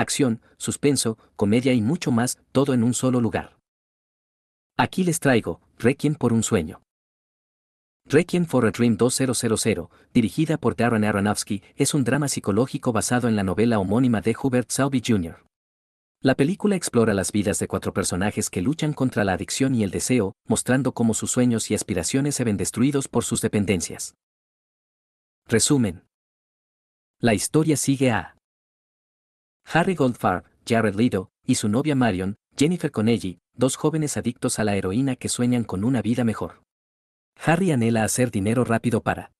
acción, suspenso, comedia y mucho más, todo en un solo lugar. Aquí les traigo, Requiem por un sueño. Requiem for a Dream 2000, dirigida por Darren Aronofsky, es un drama psicológico basado en la novela homónima de Hubert Selby Jr. La película explora las vidas de cuatro personajes que luchan contra la adicción y el deseo, mostrando cómo sus sueños y aspiraciones se ven destruidos por sus dependencias. Resumen. La historia sigue a Harry Goldfarb, Jared Lido y su novia Marion, Jennifer Connelly, dos jóvenes adictos a la heroína que sueñan con una vida mejor. Harry anhela hacer dinero rápido para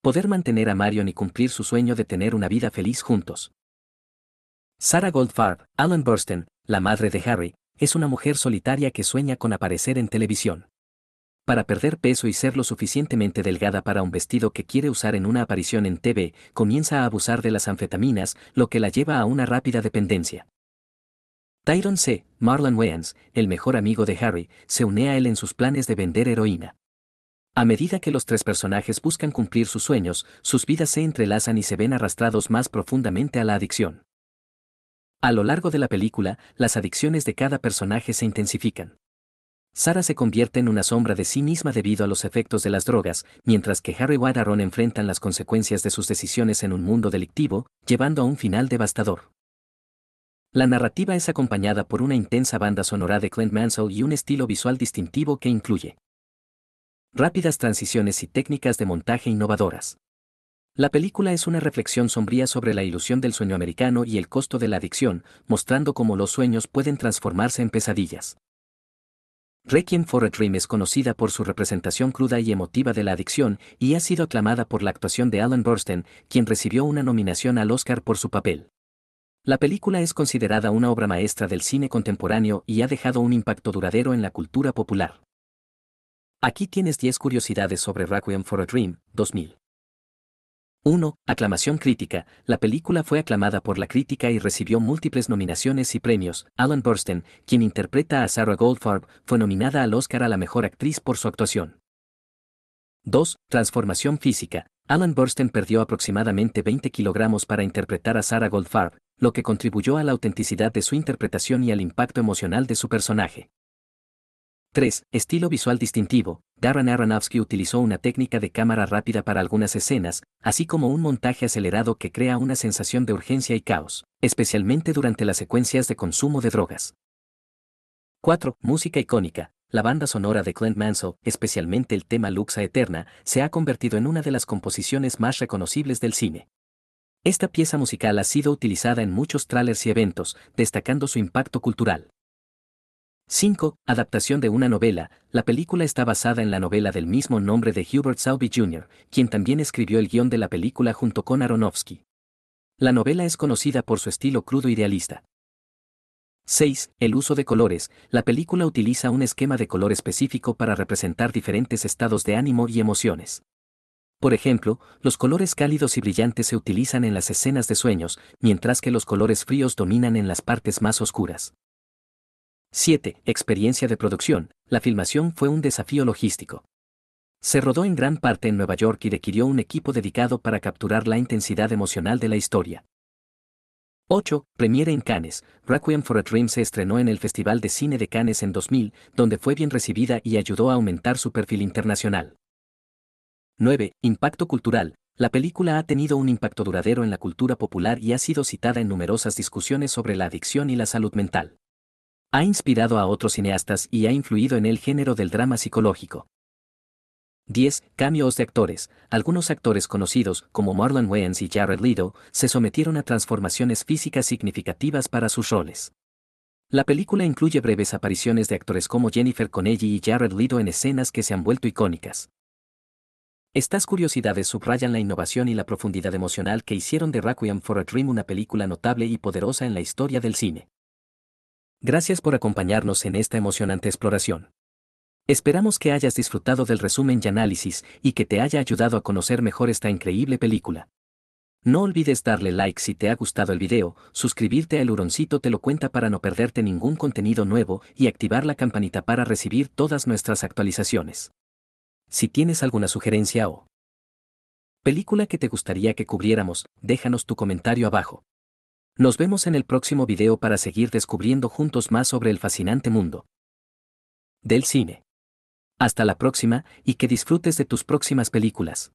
poder mantener a Marion y cumplir su sueño de tener una vida feliz juntos. Sarah Goldfarb, Alan Burstyn, la madre de Harry, es una mujer solitaria que sueña con aparecer en televisión para perder peso y ser lo suficientemente delgada para un vestido que quiere usar en una aparición en TV, comienza a abusar de las anfetaminas, lo que la lleva a una rápida dependencia. Tyron C., Marlon Wayans, el mejor amigo de Harry, se une a él en sus planes de vender heroína. A medida que los tres personajes buscan cumplir sus sueños, sus vidas se entrelazan y se ven arrastrados más profundamente a la adicción. A lo largo de la película, las adicciones de cada personaje se intensifican. Sara se convierte en una sombra de sí misma debido a los efectos de las drogas, mientras que Harry y enfrentan las consecuencias de sus decisiones en un mundo delictivo, llevando a un final devastador. La narrativa es acompañada por una intensa banda sonora de Clint Mansell y un estilo visual distintivo que incluye rápidas transiciones y técnicas de montaje innovadoras. La película es una reflexión sombría sobre la ilusión del sueño americano y el costo de la adicción, mostrando cómo los sueños pueden transformarse en pesadillas. Requiem for a Dream es conocida por su representación cruda y emotiva de la adicción y ha sido aclamada por la actuación de Alan Burstyn, quien recibió una nominación al Oscar por su papel. La película es considerada una obra maestra del cine contemporáneo y ha dejado un impacto duradero en la cultura popular. Aquí tienes 10 curiosidades sobre Requiem for a Dream 2000. 1. Aclamación crítica. La película fue aclamada por la crítica y recibió múltiples nominaciones y premios. Alan Burstyn, quien interpreta a Sarah Goldfarb, fue nominada al Oscar a la mejor actriz por su actuación. 2. Transformación física. Alan Burstyn perdió aproximadamente 20 kilogramos para interpretar a Sarah Goldfarb, lo que contribuyó a la autenticidad de su interpretación y al impacto emocional de su personaje. 3. Estilo visual distintivo. Darren Aronofsky utilizó una técnica de cámara rápida para algunas escenas, así como un montaje acelerado que crea una sensación de urgencia y caos, especialmente durante las secuencias de consumo de drogas. 4. Música icónica. La banda sonora de Clint Mansell, especialmente el tema Luxa Eterna, se ha convertido en una de las composiciones más reconocibles del cine. Esta pieza musical ha sido utilizada en muchos trailers y eventos, destacando su impacto cultural. 5. Adaptación de una novela. La película está basada en la novela del mismo nombre de Hubert Sauby Jr., quien también escribió el guión de la película junto con Aronofsky. La novela es conocida por su estilo crudo idealista. 6. El uso de colores. La película utiliza un esquema de color específico para representar diferentes estados de ánimo y emociones. Por ejemplo, los colores cálidos y brillantes se utilizan en las escenas de sueños, mientras que los colores fríos dominan en las partes más oscuras. 7. Experiencia de producción. La filmación fue un desafío logístico. Se rodó en gran parte en Nueva York y requirió un equipo dedicado para capturar la intensidad emocional de la historia. 8. Premiere en Cannes. Requiem for a Dream se estrenó en el Festival de Cine de Cannes en 2000, donde fue bien recibida y ayudó a aumentar su perfil internacional. 9. Impacto cultural. La película ha tenido un impacto duradero en la cultura popular y ha sido citada en numerosas discusiones sobre la adicción y la salud mental. Ha inspirado a otros cineastas y ha influido en el género del drama psicológico. 10. Cambios de actores. Algunos actores conocidos, como Marlon Wayans y Jared Leto, se sometieron a transformaciones físicas significativas para sus roles. La película incluye breves apariciones de actores como Jennifer Connelly y Jared Lido en escenas que se han vuelto icónicas. Estas curiosidades subrayan la innovación y la profundidad emocional que hicieron de Requiem for a Dream una película notable y poderosa en la historia del cine. Gracias por acompañarnos en esta emocionante exploración. Esperamos que hayas disfrutado del resumen y análisis y que te haya ayudado a conocer mejor esta increíble película. No olvides darle like si te ha gustado el video, suscribirte al Huroncito te lo cuenta para no perderte ningún contenido nuevo y activar la campanita para recibir todas nuestras actualizaciones. Si tienes alguna sugerencia o película que te gustaría que cubriéramos, déjanos tu comentario abajo. Nos vemos en el próximo video para seguir descubriendo juntos más sobre el fascinante mundo del cine. Hasta la próxima y que disfrutes de tus próximas películas.